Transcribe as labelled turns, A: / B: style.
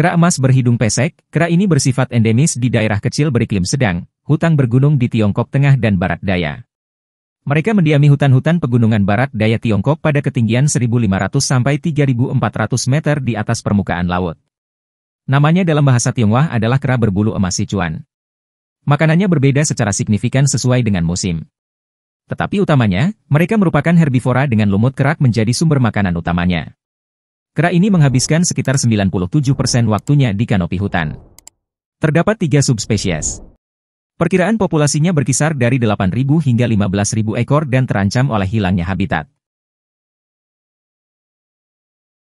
A: Kera emas berhidung pesek, kera ini bersifat endemis di daerah kecil beriklim sedang, hutang bergunung di Tiongkok Tengah dan Barat Daya. Mereka mendiami hutan-hutan pegunungan Barat Daya Tiongkok pada ketinggian 1.500 sampai 3.400 meter di atas permukaan laut. Namanya dalam bahasa Tionghoa adalah kera berbulu emas Sichuan. Makanannya berbeda secara signifikan sesuai dengan musim. Tetapi utamanya, mereka merupakan herbivora dengan lumut kerak menjadi sumber makanan utamanya. Kera ini menghabiskan sekitar 97% waktunya di kanopi hutan. Terdapat tiga subspesies. Perkiraan populasinya berkisar dari 8.000 hingga 15.000 ekor dan terancam oleh hilangnya habitat.